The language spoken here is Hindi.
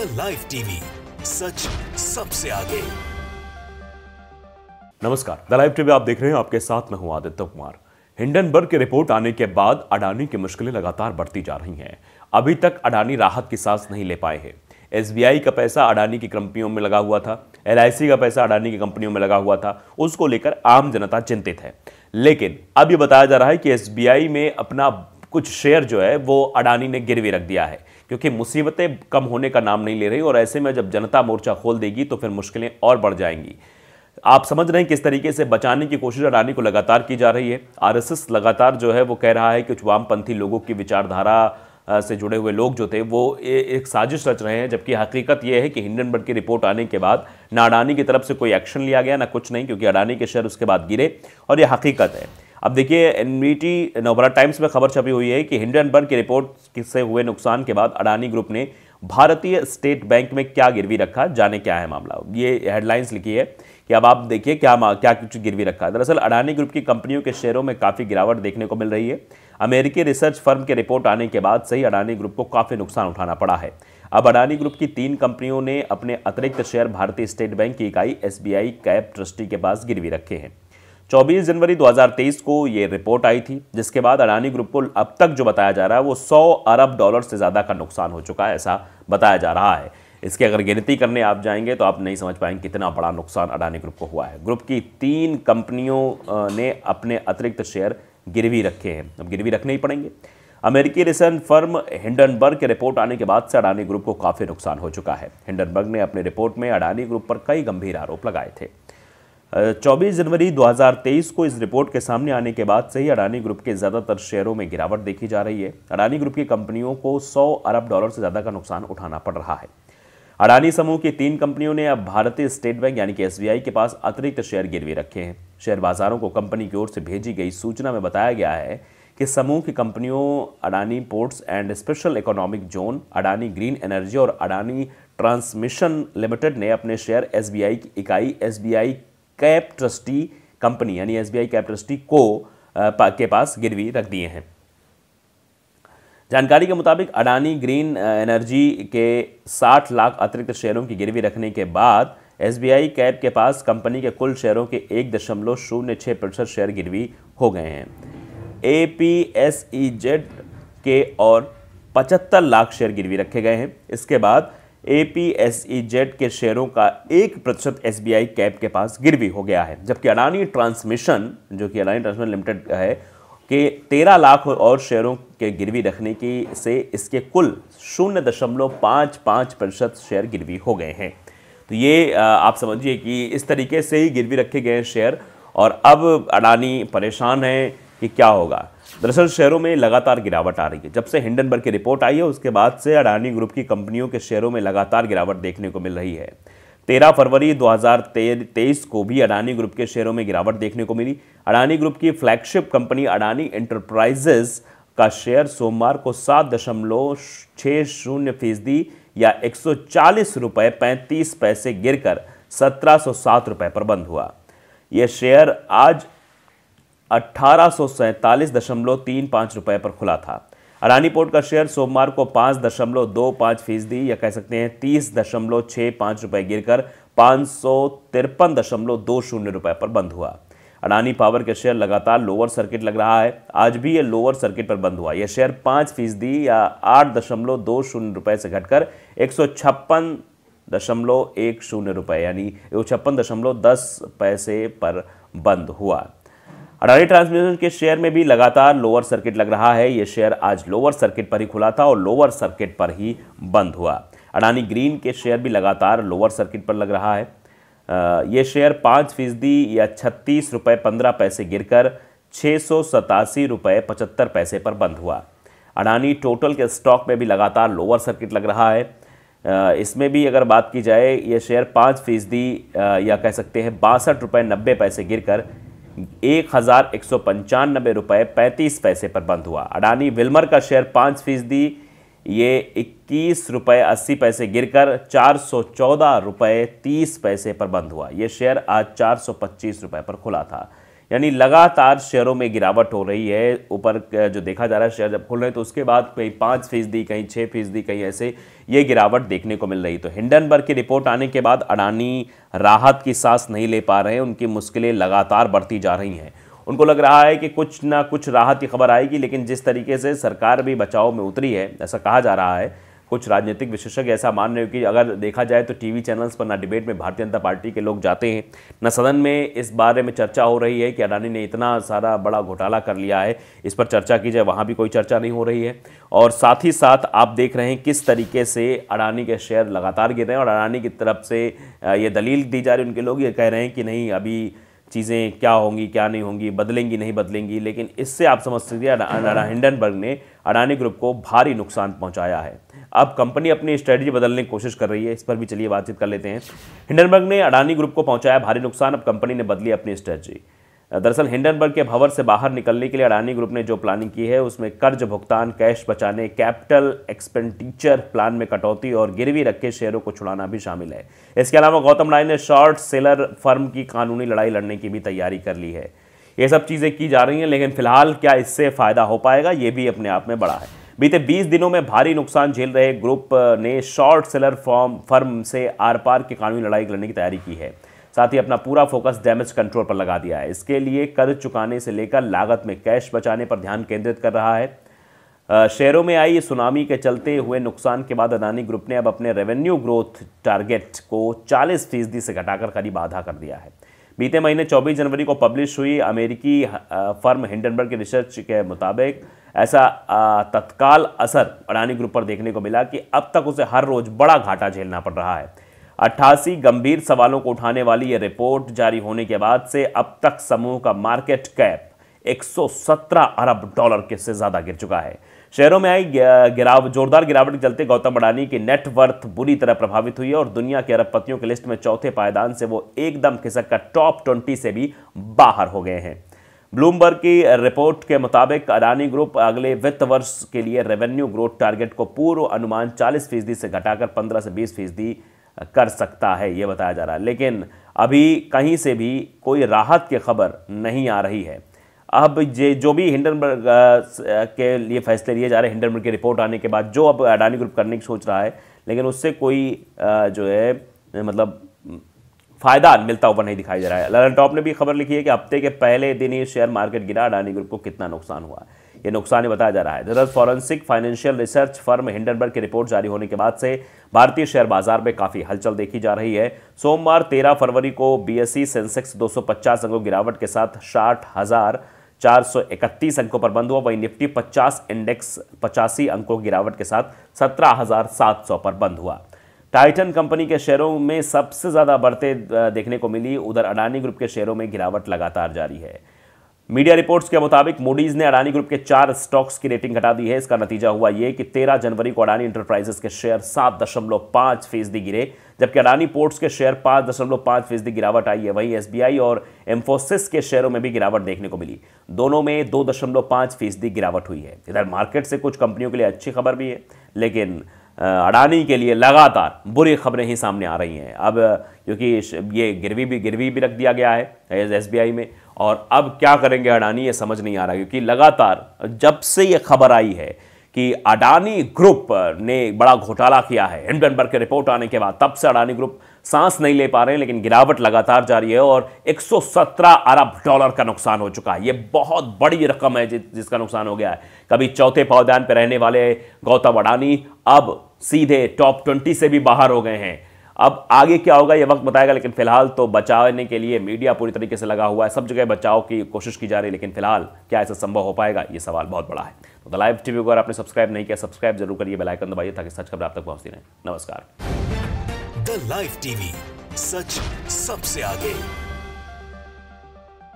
द लाइव टीवी सच सबसे आगे नमस्कार द लाइव टीवी आप देख रहे हैं आपके साथ मैं हूं आदित्य कुमार हिंडनबर्ग की रिपोर्ट आने के बाद अडानी की मुश्किलें लगातार बढ़ती जा रही हैं अभी तक अडानी राहत की सांस नहीं ले पाए हैं एस का पैसा अडानी की कंपनियों में लगा हुआ था एल का पैसा अडानी की कंपनियों में लगा हुआ था उसको लेकर आम जनता चिंतित है लेकिन अब ये बताया जा रहा है कि एस में अपना कुछ शेयर जो है वो अडानी ने गिरवी रख दिया है क्योंकि मुसीबतें कम होने का नाम नहीं ले रही और ऐसे में जब जनता मोर्चा खोल देगी तो फिर मुश्किलें और बढ़ जाएंगी आप समझ रहे हैं किस तरीके से बचाने की कोशिश अडानी को लगातार की जा रही है आरएसएस लगातार जो है वो कह रहा है कि कुछ वामपंथी लोगों की विचारधारा से जुड़े हुए लोग जो थे वो एक साजिश रच रहे हैं जबकि हकीकत यह है कि हिंडनबर्ग की रिपोर्ट आने के बाद ना अडानी की तरफ से कोई एक्शन लिया गया ना कुछ नहीं क्योंकि अडानी के शेयर उसके बाद गिरे और ये हकीकत है अब देखिए एनबीटी नवभारत टाइम्स में खबर छपी हुई है कि हिंडनबर्ग की रिपोर्ट से हुए नुकसान के बाद अडानी ग्रुप ने भारतीय स्टेट बैंक में क्या गिरवी रखा जाने क्या है मामला ये हेडलाइंस लिखी है कि अब आप देखिए क्या क्या कुछ गिरवी रखा है दरअसल अडानी ग्रुप की कंपनियों के शेयरों में काफ़ी गिरावट देखने को मिल रही है अमेरिकी रिसर्च फर्म के रिपोर्ट आने के बाद से ही अडानी ग्रुप को काफ़ी नुकसान उठाना पड़ा है अब अडानी ग्रुप की तीन कंपनियों ने अपने अतिरिक्त शेयर भारतीय स्टेट बैंक की इकाई एस कैब ट्रस्टी के पास गिरवी रखे हैं 24 जनवरी 2023 को ये रिपोर्ट आई थी जिसके बाद अडानी ग्रुप को अब तक जो बताया जा रहा है वो 100 अरब डॉलर से ज़्यादा का नुकसान हो चुका है ऐसा बताया जा रहा है इसकी अगर गिनती करने आप जाएंगे तो आप नहीं समझ पाएंगे कितना बड़ा नुकसान अडानी ग्रुप को हुआ है ग्रुप की तीन कंपनियों ने अपने अतिरिक्त शेयर गिरवी रखे हैं अब गिरवी रखने ही पड़ेंगे अमेरिकी रिसर्च फर्म हिंडनबर्ग के रिपोर्ट आने के बाद से अडानी ग्रुप को काफ़ी नुकसान हो चुका है हिंडनबर्ग ने अपनी रिपोर्ट में अडानी ग्रुप पर कई गंभीर आरोप लगाए थे 24 जनवरी 2023 को इस रिपोर्ट के सामने आने के बाद से ही अडानी ग्रुप के ज़्यादातर शेयरों में गिरावट देखी जा रही है अडानी ग्रुप की कंपनियों को 100 अरब डॉलर से ज़्यादा का नुकसान उठाना पड़ रहा है अडानी समूह की तीन कंपनियों ने अब भारतीय स्टेट बैंक यानी कि एस के पास अतिरिक्त शेयर गिरवी रखे हैं शेयर बाजारों को कंपनी की ओर से भेजी गई सूचना में बताया गया है कि समूह की कंपनियों Adani Ports and Special Economic Zone Adani Green Energy और अडानी ट्रांसमिशन लिमिटेड ने अपने शेयर एसबीआई की इकाई एसबीआई कैप ट्रस्टी कंपनी यानी एसबीआई कैप ट्रस्टी को आ, के पास गिरवी रख दिए हैं जानकारी के मुताबिक अडानी ग्रीन एनर्जी के 60 लाख अतिरिक्त शेयरों की गिरवी रखने के बाद एसबीआई कैप के पास कंपनी के कुल शेयरों के एक दशमलव शून्य छः प्रतिशत शेयर गिरवी हो गए हैं A P S E Z के और पचहत्तर लाख शेयर गिरवी रखे गए हैं इसके बाद A P S E Z के शेयरों का एक प्रतिशत एस बी आई कैप के पास गिरवी हो गया है जबकि अडानी ट्रांसमिशन जो कि अडानी ट्रांसमिशन लिमिटेड है कि तेरह लाख और शेयरों के गिरवी रखने की से इसके कुल शून्य दशमलव पाँच पाँच प्रतिशत शेयर गिरवी हो गए हैं तो ये आप समझिए कि इस तरीके से ही गिरवी रखे गए शेयर और अब अडानी परेशान हैं कि क्या होगा दरअसल शेयरों में लगातार गिरावट आ रही है जब से हिंडनबर्ग की रिपोर्ट आई है उसके बाद से अडानी ग्रुप की कंपनियों के शेयरों में लगातार गिरावट देखने को मिल रही है तेरह फरवरी दो 2023 को भी अडानी ग्रुप के शेयरों में गिरावट देखने को मिली अडानी ग्रुप की फ्लैगशिप कंपनी अडानी एंटरप्राइजेस का शेयर सोमवार को सात दशमलव छः शून्य फीसदी या एक सौ चालीस रुपये पैंतीस पैसे गिरकर सत्रह सौ सात रुपये पर बंद हुआ यह शेयर आज अट्ठारह रुपए पर खुला था अडानी पोर्ट का शेयर सोमवार को पाँच दशमलव दो पाँच फीसदी या कह सकते हैं तीस दशमलव छः पाँच रुपये कर पाँच सौ तिरपन दशमलव दो शून्य रुपये पर बंद हुआ अडानी पावर के शेयर लगातार लोअर सर्किट लग रहा है आज भी ये लोअर सर्किट पर बंद हुआ यह शेयर पाँच फीसदी या आठ दशमलव दो शून्य रुपये से घटकर एक सौ छप्पन दशमलव एक शून्य रुपये यानी छप्पन दशमलव दस पैसे पर बंद हुआ अडानी ट्रांसमिशन के शेयर में भी लगातार लोअर सर्किट लग रहा है ये शेयर आज लोअर सर्किट पर ही खुला था और लोअर सर्किट पर ही बंद हुआ अडानी ग्रीन के शेयर भी लगातार लोअर सर्किट पर लग रहा है ये शेयर पाँच फीसदी या छत्तीस रुपये पंद्रह पैसे कर छः सौ सतासी रुपये पचहत्तर पैसे पर बंद हुआ अडानी टोटल के स्टॉक में भी लगातार लोअर सर्किट लग रहा है इसमें भी अगर बात की जाए ये शेयर पाँच फीसदी या कह सकते हैं बासठ रुपये नब्बे पैसे गिरकर एक हज़ार एक सौ पंचानबे रुपये पैंतीस पैसे पर बंद हुआ अडानी विल्मर का शेयर पाँच फीसदी ये इक्कीस रुपये अस्सी पैसे गिरकर चार सौ चौदह रुपये तीस पैसे पर बंद हुआ ये शेयर आज चार सौ पच्चीस रुपये पर खुला था यानी लगातार शेयरों में गिरावट हो रही है ऊपर जो देखा जा रहा है शेयर जब खुल रहे हैं तो उसके बाद कहीं पाँच फीसदी कहीं छः फीसदी कहीं ऐसे ये गिरावट देखने को मिल रही तो हिंडनबर्ग की रिपोर्ट आने के बाद अडानी राहत की सांस नहीं ले पा रहे हैं उनकी मुश्किलें लगातार बढ़ती जा रही हैं उनको लग रहा है कि कुछ ना कुछ राहत की खबर आएगी लेकिन जिस तरीके से सरकार भी बचाव में उतरी है ऐसा कहा जा रहा है कुछ राजनीतिक विशेषज्ञ ऐसा मान रहे हो कि अगर देखा जाए तो टीवी चैनल्स पर ना डिबेट में भारतीय जनता पार्टी के लोग जाते हैं न सदन में इस बारे में चर्चा हो रही है कि अडानी ने इतना सारा बड़ा घोटाला कर लिया है इस पर चर्चा की जाए वहाँ भी कोई चर्चा नहीं हो रही है और साथ ही साथ आप देख रहे हैं किस तरीके से अडानी के शेयर लगातार गिर रहे हैं और अडानी की तरफ से ये दलील दी जा रही है उनके लोग ये कह रहे हैं कि नहीं अभी चीज़ें क्या होंगी क्या नहीं होंगी बदलेंगी नहीं बदलेंगी लेकिन इससे आप समझ सकते हैं हिंडनबर्ग ने अडानी ग्रुप को भारी नुकसान पहुंचाया है अब कंपनी अपनी स्ट्रेटजी बदलने की कोशिश कर रही है इस पर भी चलिए बातचीत कर लेते हैं हिंडनबर्ग ने अडानी ग्रुप को पहुंचाया भारी नुकसान अब कंपनी ने बदली अपनी स्ट्रेटजी दरअसल हिंडनबर्ग के भवर से बाहर निकलने के लिए अडानी ग्रुप ने जो प्लानिंग की है उसमें कर्ज भुगतान कैश बचाने कैपिटल एक्सपेंडिचर प्लान में कटौती और गिरवी रखे शेयरों को छुड़ाना भी शामिल है इसके अलावा गौतम राय ने शॉर्ट सेलर फर्म की कानूनी लड़ाई लड़ने की भी तैयारी कर ली है ये सब चीज़ें की जा रही हैं लेकिन फिलहाल क्या इससे फ़ायदा हो पाएगा ये भी अपने आप में बड़ा है बीते 20 दिनों में भारी नुकसान झेल रहे ग्रुप ने शॉर्ट सेलर फॉर्म फर्म से आर पार की कानूनी लड़ाई लड़ने की तैयारी की है साथ ही अपना पूरा फोकस डैमेज कंट्रोल पर लगा दिया है इसके लिए कर्ज चुकाने से लेकर लागत में कैश बचाने पर ध्यान केंद्रित कर रहा है शेयरों में आई सुनामी के चलते हुए नुकसान के बाद अदानी ग्रुप ने अब अपने रेवेन्यू ग्रोथ टारगेट को 40 फीसदी से घटाकर करीब आधा कर दिया है बीते महीने 24 जनवरी को पब्लिश हुई अमेरिकी फर्म हिंडनबर्ग के रिसर्च के मुताबिक ऐसा तत्काल असर अडानी ग्रुप पर देखने को मिला कि अब तक उसे हर रोज बड़ा घाटा झेलना पड़ रहा है अट्ठासी गंभीर सवालों को उठाने वाली यह रिपोर्ट जारी होने के बाद से अब तक समूह का मार्केट कैप 117 अरब डॉलर के से ज्यादा गिर चुका है शेयरों में आई गिराव जोरदार गिरावट के चलते गौतम अडानी की नेटवर्थ बुरी तरह प्रभावित हुई है और दुनिया के अरबपतियों की लिस्ट में चौथे पायदान से वो एकदम खिसक कर टॉप ट्वेंटी से भी बाहर हो गए हैं ब्लूमबर्ग की रिपोर्ट के मुताबिक अडानी ग्रुप अगले वित्त वर्ष के लिए रेवेन्यू ग्रोथ टारगेट को पूर्व अनुमान 40 फीसदी से घटाकर 15 से 20 फीसदी कर सकता है ये बताया जा रहा है लेकिन अभी कहीं से भी कोई राहत की खबर नहीं आ रही है अब ये जो भी हिंडनबर्ग के लिए फैसले लिए जा रहे हैं हिंडनबर्ग की रिपोर्ट आने के बाद जो अब अडानी ग्रुप करने की सोच रहा है लेकिन उससे कोई जो है मतलब फ़ायदा मिलता हुआ नहीं दिखाई दे रहा है ललन टॉप ने भी खबर लिखी है कि हफ्ते के पहले दिन ही शेयर मार्केट गिरा अडानी ग्रुप को कितना नुकसान हुआ है ये नुकसान बताया जा रहा है दरअसल forensic financial research firm Hindenburg की रिपोर्ट जारी होने के बाद से भारतीय शेयर बाजार में काफी हलचल देखी जा रही है सोमवार तेरह फरवरी को बीएसई सेंसेक्स e दो अंकों गिरावट के साथ साठ चार सौ इकतीस अंकों पर बंद हुआ वहीं निफ्टी पचास इंडेक्स पचासी अंकों की गिरावट के साथ सत्रह हजार सात सौ पर बंद हुआ टाइटन कंपनी के शेयरों में सबसे ज़्यादा बढ़ते देखने को मिली उधर अडानी ग्रुप के शेयरों में गिरावट लगातार जारी है मीडिया रिपोर्ट्स के मुताबिक मूडीज ने अडानी ग्रुप के चार स्टॉक्स की रेटिंग घटा दी है इसका नतीजा हुआ ये कि 13 जनवरी को अडानी इंटरप्राइजेस के शेयर सात दशमलव पाँच फीसदी गिरे जबकि अडानी पोर्ट्स के शेयर पाँच दशमलव पाँच फीसदी गिरावट आई है वहीं एसबीआई और एम्फोसिस के शेयरों में भी गिरावट देखने को मिली दोनों में दो दशमलव पाँच फीसदी गिरावट हुई है इधर मार्केट से कुछ कंपनियों के लिए अच्छी खबर भी है लेकिन अडानी के लिए लगातार बुरी खबरें ही सामने आ रही हैं अब क्योंकि ये गिरवी भी गिरवी भी रख दिया गया है एस में और अब क्या करेंगे अडानी ये समझ नहीं आ रहा क्योंकि लगातार जब से ये खबर आई है कि अडानी ग्रुप ने बड़ा घोटाला किया है हिंडनबर्ग के रिपोर्ट आने के बाद तब से अडानी ग्रुप सांस नहीं ले पा रहे हैं लेकिन गिरावट लगातार जारी है और 117 अरब डॉलर का नुकसान हो चुका है ये बहुत बड़ी रकम है जिसका नुकसान हो गया है कभी चौथे पावदान पर रहने वाले गौतम अडानी अब सीधे टॉप ट्वेंटी से भी बाहर हो गए हैं अब आगे क्या होगा ये वक्त बताएगा लेकिन फिलहाल तो बचाने के लिए मीडिया पूरी तरीके से लगा हुआ है सब जगह बचाव की कोशिश की जा रही है लेकिन फिलहाल क्या ऐसा संभव हो पाएगा ये सवाल बहुत बड़ा है तो द लाइव टीवी को अगर आपने सब्सक्राइब नहीं किया सब्सक्राइब जरूर करिए बेलाइकन दबाइए ताकि सच खबर आप तक पहुंचती रहे नमस्कार द लाइव टीवी सच सबसे आगे